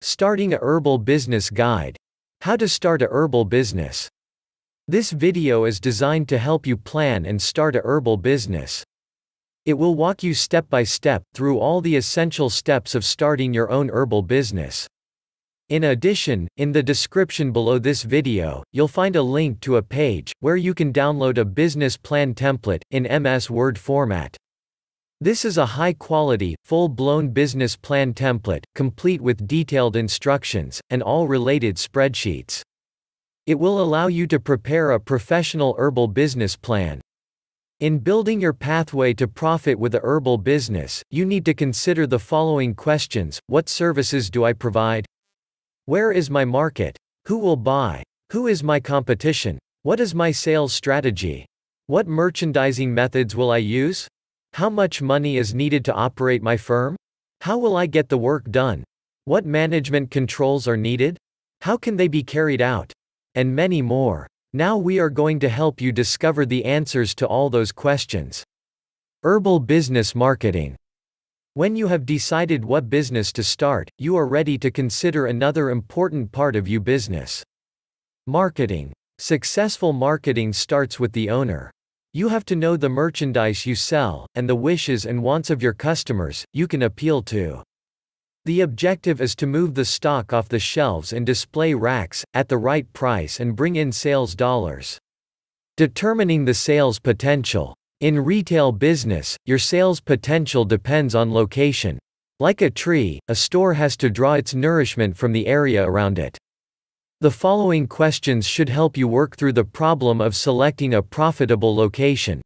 Starting a Herbal Business Guide. How to start a herbal business. This video is designed to help you plan and start a herbal business. It will walk you step by step through all the essential steps of starting your own herbal business. In addition, in the description below this video, you'll find a link to a page where you can download a business plan template in MS Word format. This is a high-quality, full-blown business plan template, complete with detailed instructions and all related spreadsheets. It will allow you to prepare a professional herbal business plan. In building your pathway to profit with a herbal business, you need to consider the following questions. What services do I provide? Where is my market? Who will buy? Who is my competition? What is my sales strategy? What merchandising methods will I use? How much money is needed to operate my firm? How will I get the work done? What management controls are needed? How can they be carried out? And many more. Now we are going to help you discover the answers to all those questions. Herbal Business Marketing when you have decided what business to start, you are ready to consider another important part of your business. Marketing. Successful marketing starts with the owner. You have to know the merchandise you sell, and the wishes and wants of your customers, you can appeal to. The objective is to move the stock off the shelves and display racks, at the right price and bring in sales dollars. Determining the sales potential. In retail business, your sales potential depends on location. Like a tree, a store has to draw its nourishment from the area around it. The following questions should help you work through the problem of selecting a profitable location.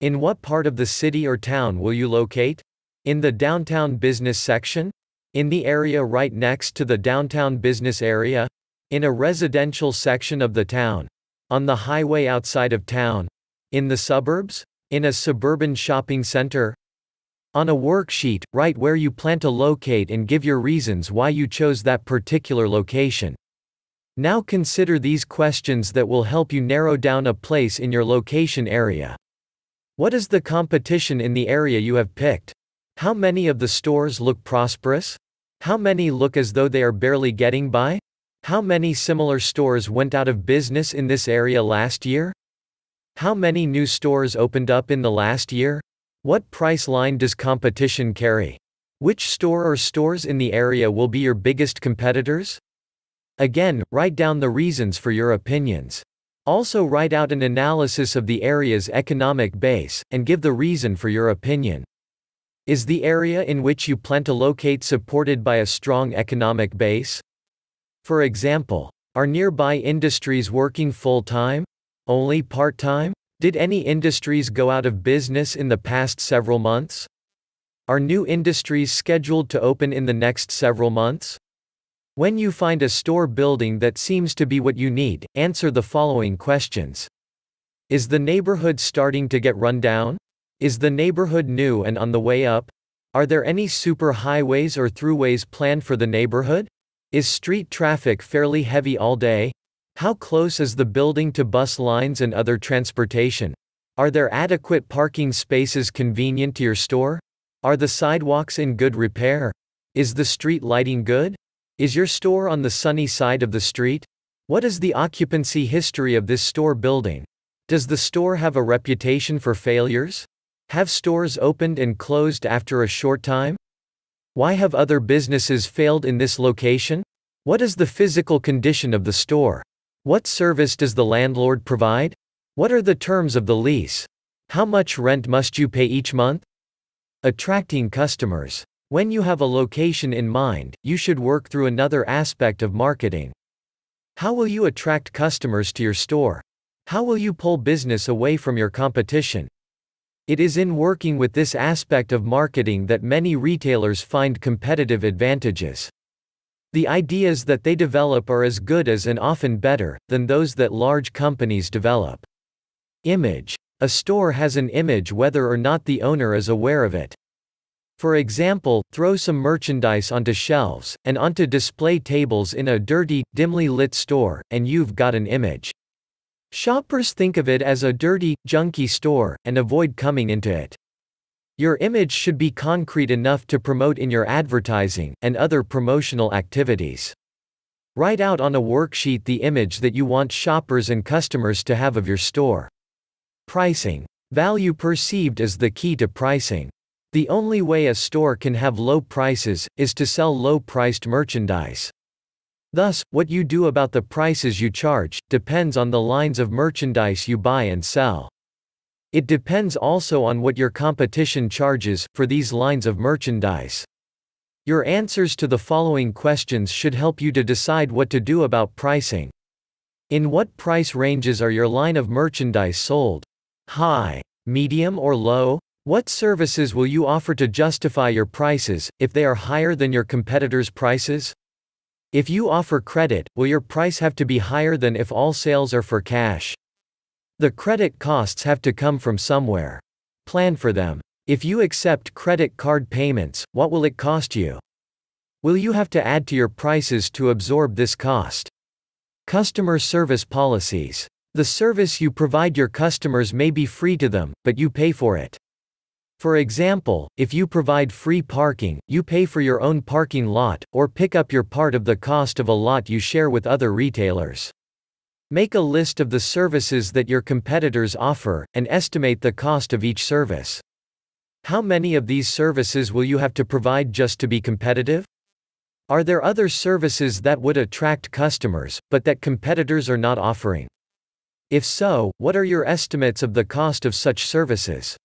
In what part of the city or town will you locate? In the downtown business section? In the area right next to the downtown business area? In a residential section of the town? On the highway outside of town? In the suburbs? In a suburban shopping center? On a worksheet, write where you plan to locate and give your reasons why you chose that particular location. Now consider these questions that will help you narrow down a place in your location area. What is the competition in the area you have picked? How many of the stores look prosperous? How many look as though they are barely getting by? How many similar stores went out of business in this area last year? How many new stores opened up in the last year? What price line does competition carry? Which store or stores in the area will be your biggest competitors? Again, write down the reasons for your opinions. Also write out an analysis of the area's economic base, and give the reason for your opinion. Is the area in which you plan to locate supported by a strong economic base? For example, are nearby industries working full-time? Only part-time? Did any industries go out of business in the past several months? Are new industries scheduled to open in the next several months? When you find a store building that seems to be what you need, answer the following questions. Is the neighborhood starting to get run down? Is the neighborhood new and on the way up? Are there any super highways or throughways planned for the neighborhood? Is street traffic fairly heavy all day? How close is the building to bus lines and other transportation? Are there adequate parking spaces convenient to your store? Are the sidewalks in good repair? Is the street lighting good? Is your store on the sunny side of the street? What is the occupancy history of this store building? Does the store have a reputation for failures? Have stores opened and closed after a short time? Why have other businesses failed in this location? What is the physical condition of the store? What service does the landlord provide? What are the terms of the lease? How much rent must you pay each month? Attracting customers. When you have a location in mind, you should work through another aspect of marketing. How will you attract customers to your store? How will you pull business away from your competition? It is in working with this aspect of marketing that many retailers find competitive advantages. The ideas that they develop are as good as and often better than those that large companies develop. Image. A store has an image whether or not the owner is aware of it. For example, throw some merchandise onto shelves and onto display tables in a dirty, dimly lit store, and you've got an image. Shoppers think of it as a dirty, junky store and avoid coming into it. Your image should be concrete enough to promote in your advertising and other promotional activities. Write out on a worksheet the image that you want shoppers and customers to have of your store. Pricing. Value perceived is the key to pricing. The only way a store can have low prices is to sell low priced merchandise. Thus, what you do about the prices you charge depends on the lines of merchandise you buy and sell. It depends also on what your competition charges for these lines of merchandise. Your answers to the following questions should help you to decide what to do about pricing. In what price ranges are your line of merchandise sold? High, medium, or low? What services will you offer to justify your prices if they are higher than your competitors' prices? If you offer credit, will your price have to be higher than if all sales are for cash? The credit costs have to come from somewhere. Plan for them. If you accept credit card payments, what will it cost you? Will you have to add to your prices to absorb this cost? Customer service policies. The service you provide your customers may be free to them, but you pay for it. For example, if you provide free parking, you pay for your own parking lot, or pick up your part of the cost of a lot you share with other retailers. Make a list of the services that your competitors offer, and estimate the cost of each service. How many of these services will you have to provide just to be competitive? Are there other services that would attract customers, but that competitors are not offering? If so, what are your estimates of the cost of such services?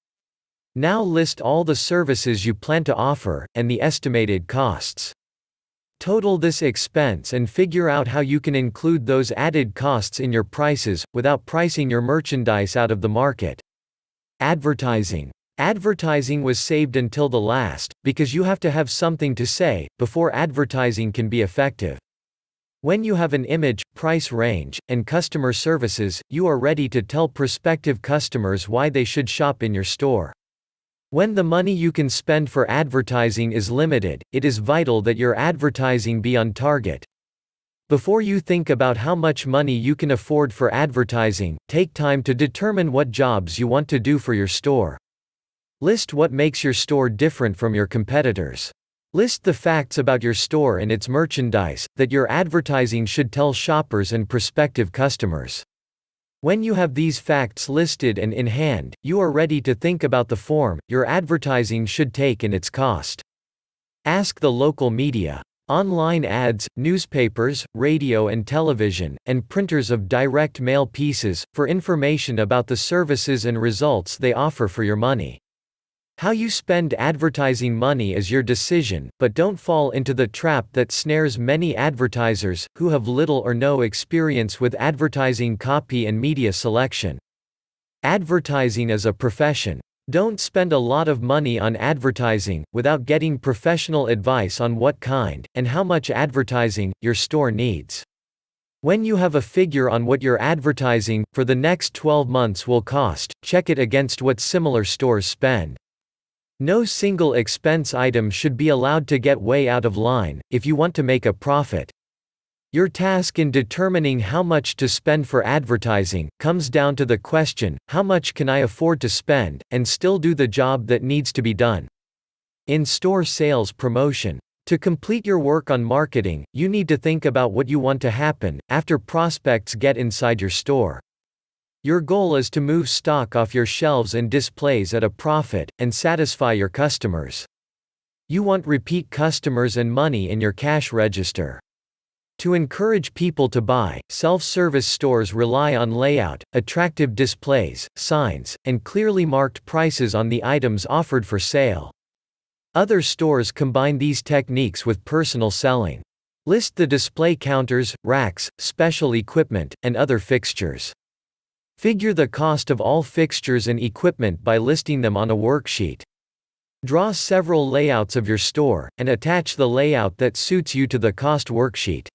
Now list all the services you plan to offer, and the estimated costs. Total this expense and figure out how you can include those added costs in your prices, without pricing your merchandise out of the market. Advertising. Advertising was saved until the last, because you have to have something to say, before advertising can be effective. When you have an image, price range, and customer services, you are ready to tell prospective customers why they should shop in your store. When the money you can spend for advertising is limited, it is vital that your advertising be on target. Before you think about how much money you can afford for advertising, take time to determine what jobs you want to do for your store. List what makes your store different from your competitors. List the facts about your store and its merchandise that your advertising should tell shoppers and prospective customers. When you have these facts listed and in hand, you are ready to think about the form your advertising should take and its cost. Ask the local media. Online ads, newspapers, radio and television, and printers of direct mail pieces, for information about the services and results they offer for your money. How you spend advertising money is your decision, but don't fall into the trap that snares many advertisers who have little or no experience with advertising copy and media selection. Advertising is a profession. Don't spend a lot of money on advertising without getting professional advice on what kind and how much advertising your store needs. When you have a figure on what your advertising for the next 12 months will cost, check it against what similar stores spend. No single expense item should be allowed to get way out of line, if you want to make a profit. Your task in determining how much to spend for advertising comes down to the question how much can I afford to spend, and still do the job that needs to be done? In store sales promotion. To complete your work on marketing, you need to think about what you want to happen after prospects get inside your store. Your goal is to move stock off your shelves and displays at a profit, and satisfy your customers. You want repeat customers and money in your cash register. To encourage people to buy, self service stores rely on layout, attractive displays, signs, and clearly marked prices on the items offered for sale. Other stores combine these techniques with personal selling. List the display counters, racks, special equipment, and other fixtures. Figure the cost of all fixtures and equipment by listing them on a worksheet. Draw several layouts of your store, and attach the layout that suits you to the cost worksheet.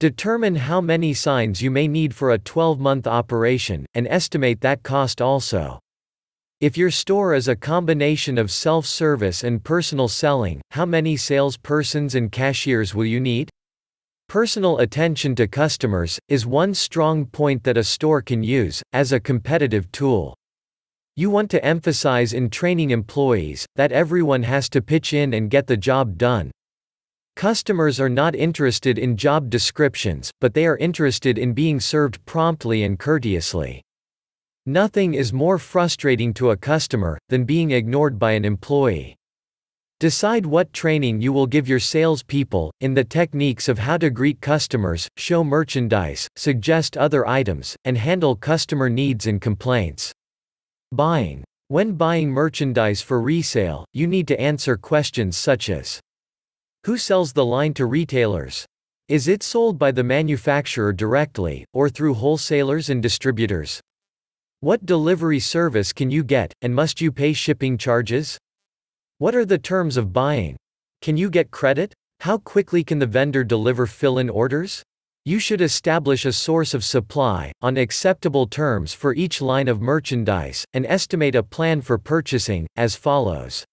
Determine how many signs you may need for a 12-month operation, and estimate that cost also. If your store is a combination of self-service and personal selling, how many salespersons and cashiers will you need? Personal attention to customers is one strong point that a store can use as a competitive tool. You want to emphasize in training employees that everyone has to pitch in and get the job done. Customers are not interested in job descriptions, but they are interested in being served promptly and courteously. Nothing is more frustrating to a customer than being ignored by an employee. Decide what training you will give your salespeople, in the techniques of how to greet customers, show merchandise, suggest other items, and handle customer needs and complaints. Buying. When buying merchandise for resale, you need to answer questions such as Who sells the line to retailers? Is it sold by the manufacturer directly, or through wholesalers and distributors? What delivery service can you get, and must you pay shipping charges? What are the terms of buying? Can you get credit? How quickly can the vendor deliver fill in orders? You should establish a source of supply, on acceptable terms for each line of merchandise, and estimate a plan for purchasing, as follows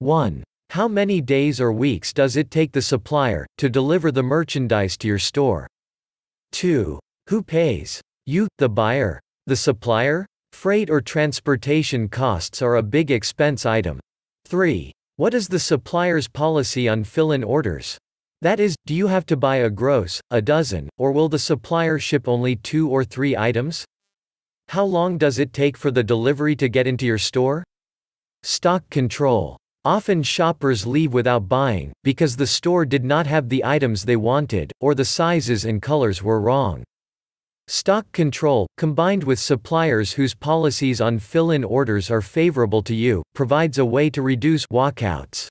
1. How many days or weeks does it take the supplier to deliver the merchandise to your store? 2. Who pays? You, the buyer, the supplier? Freight or transportation costs are a big expense item, 3. What is the supplier's policy on fill-in orders? That is, do you have to buy a gross, a dozen, or will the supplier ship only two or three items? How long does it take for the delivery to get into your store? Stock control. Often shoppers leave without buying, because the store did not have the items they wanted, or the sizes and colors were wrong. Stock control, combined with suppliers whose policies on fill-in orders are favorable to you, provides a way to reduce walkouts.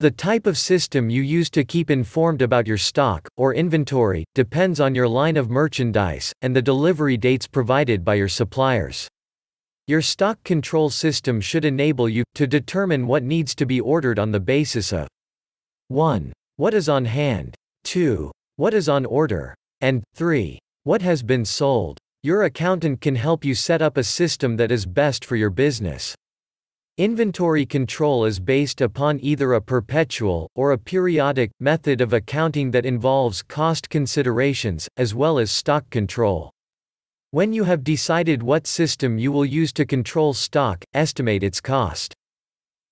The type of system you use to keep informed about your stock, or inventory, depends on your line of merchandise, and the delivery dates provided by your suppliers. Your stock control system should enable you to determine what needs to be ordered on the basis of 1. What is on hand, 2. What is on order, and 3. What has been sold? Your accountant can help you set up a system that is best for your business. Inventory control is based upon either a perpetual or a periodic method of accounting that involves cost considerations, as well as stock control. When you have decided what system you will use to control stock, estimate its cost.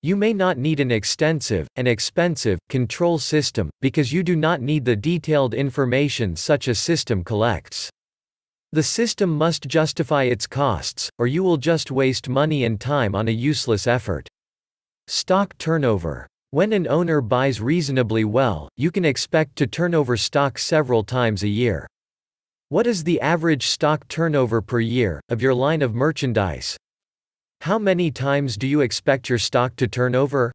You may not need an extensive, and expensive, control system, because you do not need the detailed information such a system collects. The system must justify its costs, or you will just waste money and time on a useless effort. Stock turnover. When an owner buys reasonably well, you can expect to turn over stock several times a year. What is the average stock turnover per year of your line of merchandise? How many times do you expect your stock to turn over?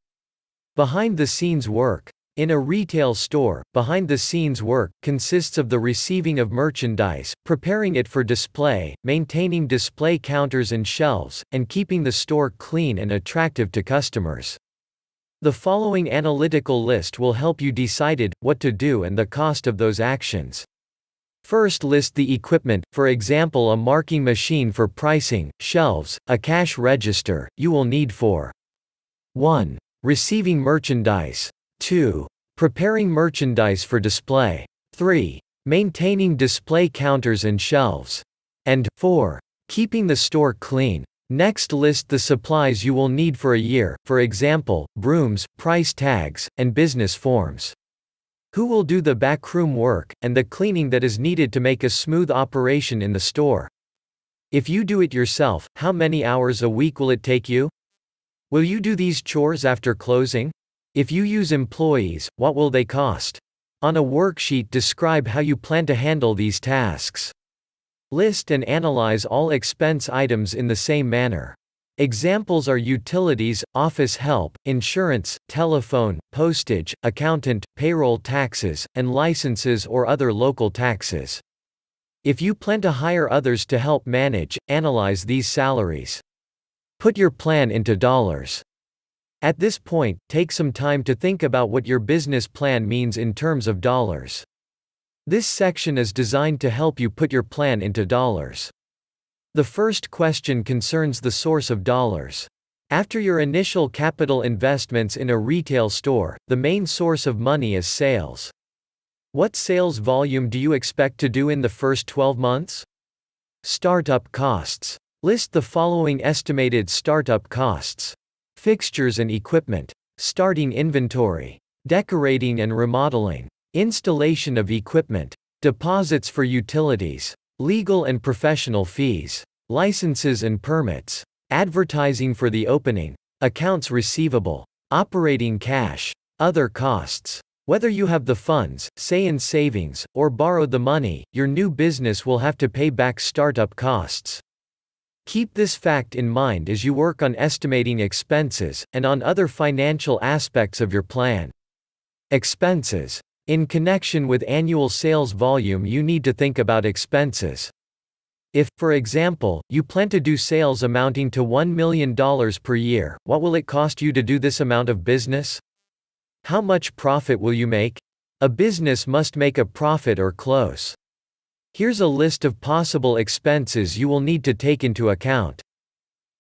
Behind the scenes work. In a retail store, behind the scenes work consists of the receiving of merchandise, preparing it for display, maintaining display counters and shelves, and keeping the store clean and attractive to customers. The following analytical list will help you decide what to do and the cost of those actions. First list the equipment, for example a marking machine for pricing, shelves, a cash register, you will need for 1. Receiving merchandise. 2. Preparing merchandise for display. 3. Maintaining display counters and shelves. And 4. Keeping the store clean. Next list the supplies you will need for a year, for example, brooms, price tags, and business forms. Who will do the backroom work and the cleaning that is needed to make a smooth operation in the store? If you do it yourself, how many hours a week will it take you? Will you do these chores after closing? If you use employees, what will they cost? On a worksheet, describe how you plan to handle these tasks. List and analyze all expense items in the same manner. Examples are utilities, office help, insurance, telephone, postage, accountant, payroll taxes, and licenses or other local taxes. If you plan to hire others to help manage, analyze these salaries. Put your plan into dollars. At this point, take some time to think about what your business plan means in terms of dollars. This section is designed to help you put your plan into dollars. The first question concerns the source of dollars. After your initial capital investments in a retail store, the main source of money is sales. What sales volume do you expect to do in the first 12 months? Startup costs. List the following estimated startup costs fixtures and equipment, starting inventory, decorating and remodeling, installation of equipment, deposits for utilities, Legal and professional fees. Licenses and permits. Advertising for the opening. Accounts receivable. Operating cash. Other costs. Whether you have the funds, say in savings, or borrowed the money, your new business will have to pay back startup costs. Keep this fact in mind as you work on estimating expenses and on other financial aspects of your plan. Expenses. In connection with annual sales volume you need to think about expenses. If, for example, you plan to do sales amounting to $1 million per year, what will it cost you to do this amount of business? How much profit will you make? A business must make a profit or close. Here's a list of possible expenses you will need to take into account.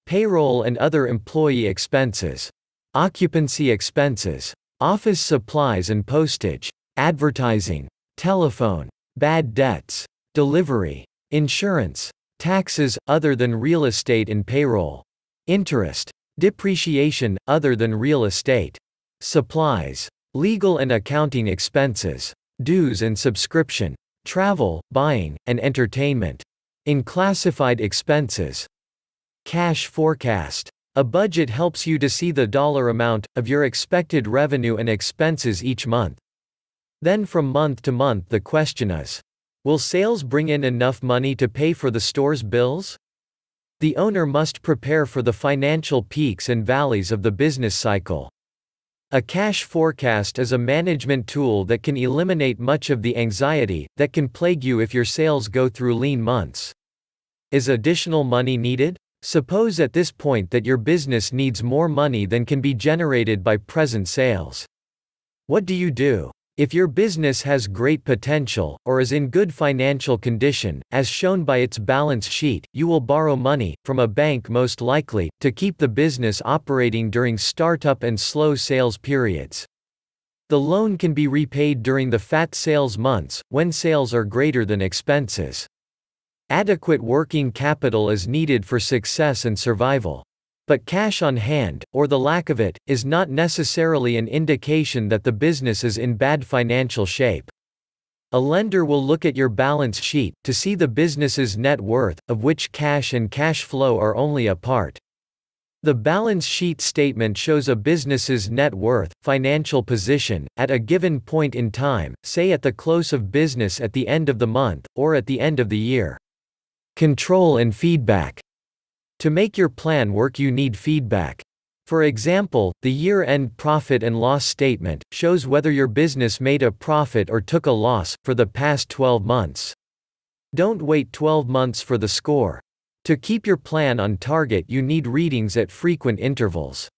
Payroll and other employee expenses. Occupancy expenses. Office supplies and postage advertising, telephone, bad debts, delivery, insurance, taxes, other than real estate and payroll, interest, depreciation, other than real estate, supplies, legal and accounting expenses, dues and subscription, travel, buying, and entertainment. In classified expenses, cash forecast. A budget helps you to see the dollar amount of your expected revenue and expenses each month. Then from month to month the question is, will sales bring in enough money to pay for the store's bills? The owner must prepare for the financial peaks and valleys of the business cycle. A cash forecast is a management tool that can eliminate much of the anxiety that can plague you if your sales go through lean months. Is additional money needed? Suppose at this point that your business needs more money than can be generated by present sales. What do you do? If your business has great potential, or is in good financial condition, as shown by its balance sheet, you will borrow money, from a bank most likely, to keep the business operating during startup and slow sales periods. The loan can be repaid during the fat sales months, when sales are greater than expenses. Adequate working capital is needed for success and survival. But cash on hand, or the lack of it, is not necessarily an indication that the business is in bad financial shape. A lender will look at your balance sheet to see the business's net worth, of which cash and cash flow are only a part. The balance sheet statement shows a business's net worth, financial position, at a given point in time, say at the close of business at the end of the month, or at the end of the year. Control and feedback. To make your plan work you need feedback. For example, the year-end profit and loss statement shows whether your business made a profit or took a loss for the past 12 months. Don't wait 12 months for the score. To keep your plan on target, you need readings at frequent intervals.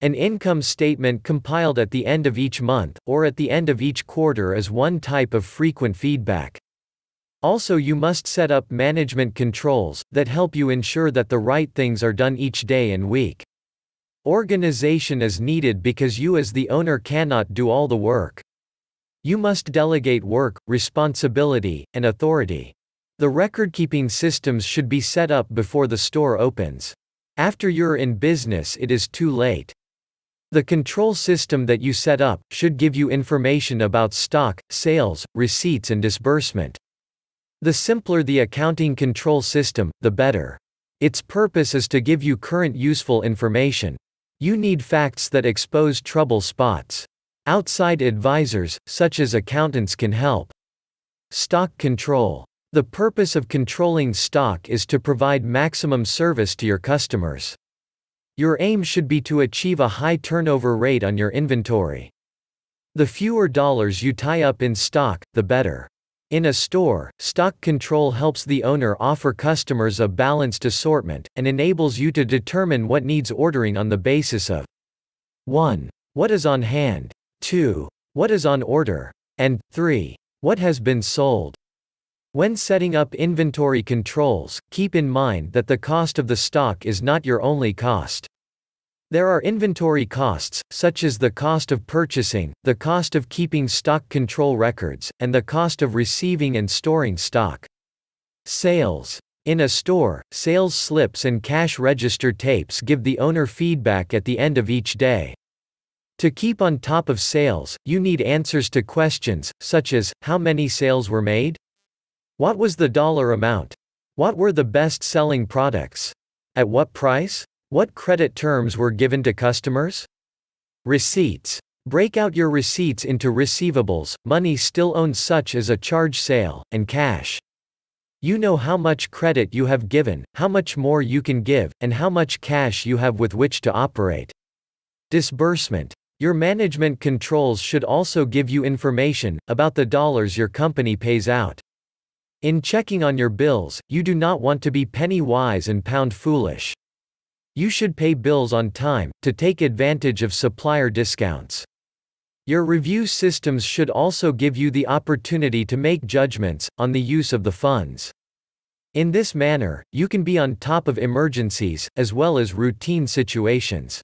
An income statement compiled at the end of each month or at the end of each quarter is one type of frequent feedback. Also you must set up management controls that help you ensure that the right things are done each day and week. Organization is needed because you as the owner cannot do all the work. You must delegate work, responsibility, and authority. The record-keeping systems should be set up before the store opens. After you're in business it is too late. The control system that you set up should give you information about stock, sales, receipts and disbursement. The simpler the accounting control system, the better. Its purpose is to give you current useful information. You need facts that expose trouble spots. Outside advisors, such as accountants can help. Stock control. The purpose of controlling stock is to provide maximum service to your customers. Your aim should be to achieve a high turnover rate on your inventory. The fewer dollars you tie up in stock, the better. In a store, stock control helps the owner offer customers a balanced assortment and enables you to determine what needs ordering on the basis of 1. What is on hand? 2. What is on order? And 3. What has been sold? When setting up inventory controls, keep in mind that the cost of the stock is not your only cost. There are inventory costs, such as the cost of purchasing, the cost of keeping stock control records, and the cost of receiving and storing stock. Sales. In a store, sales slips and cash register tapes give the owner feedback at the end of each day. To keep on top of sales, you need answers to questions, such as how many sales were made? What was the dollar amount? What were the best selling products? At what price? What credit terms were given to customers? Receipts. Break out your receipts into receivables, money still owed such as a charge sale, and cash. You know how much credit you have given, how much more you can give, and how much cash you have with which to operate. Disbursement. Your management controls should also give you information about the dollars your company pays out. In checking on your bills, you do not want to be penny wise and pound foolish. You should pay bills on time, to take advantage of supplier discounts. Your review systems should also give you the opportunity to make judgments on the use of the funds. In this manner, you can be on top of emergencies, as well as routine situations.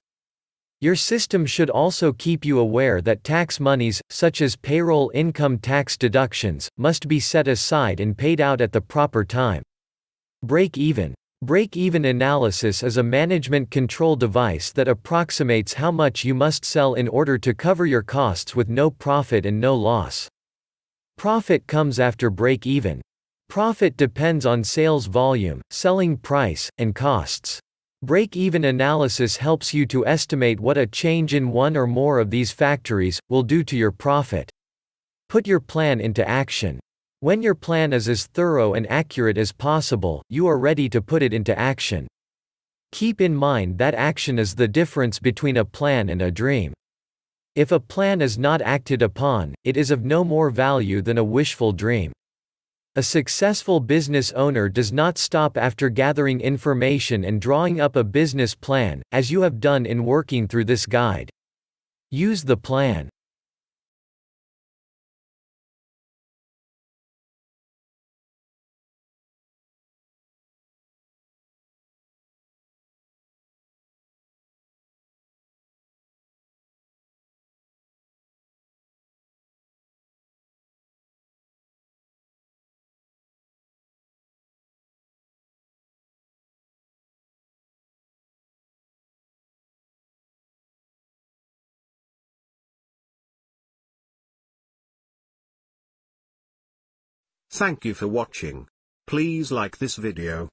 Your system should also keep you aware that tax monies, such as payroll income tax deductions, must be set aside and paid out at the proper time. Break even. Break-even analysis is a management control device that approximates how much you must sell in order to cover your costs with no profit and no loss. Profit comes after break-even. Profit depends on sales volume, selling price, and costs. Break-even analysis helps you to estimate what a change in one or more of these factories will do to your profit. Put your plan into action. When your plan is as thorough and accurate as possible, you are ready to put it into action. Keep in mind that action is the difference between a plan and a dream. If a plan is not acted upon, it is of no more value than a wishful dream. A successful business owner does not stop after gathering information and drawing up a business plan, as you have done in working through this guide. Use the plan. Thank you for watching. Please like this video.